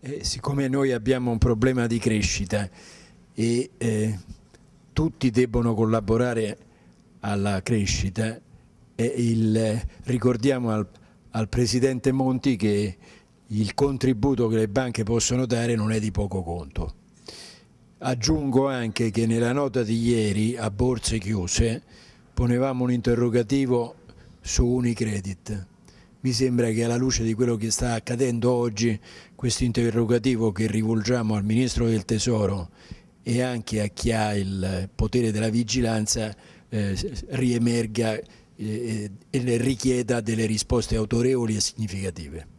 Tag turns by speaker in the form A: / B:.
A: eh, siccome noi abbiamo un problema di crescita e eh, tutti debbono collaborare alla crescita, eh, il, ricordiamo al, al Presidente Monti che il contributo che le banche possono dare non è di poco conto. Aggiungo anche che nella nota di ieri a borse chiuse ponevamo un interrogativo su Unicredit. Mi sembra che alla luce di quello che sta accadendo oggi, questo interrogativo che rivolgiamo al Ministro del Tesoro e anche a chi ha il potere della vigilanza eh, riemerga eh, e richieda delle risposte autorevoli e significative.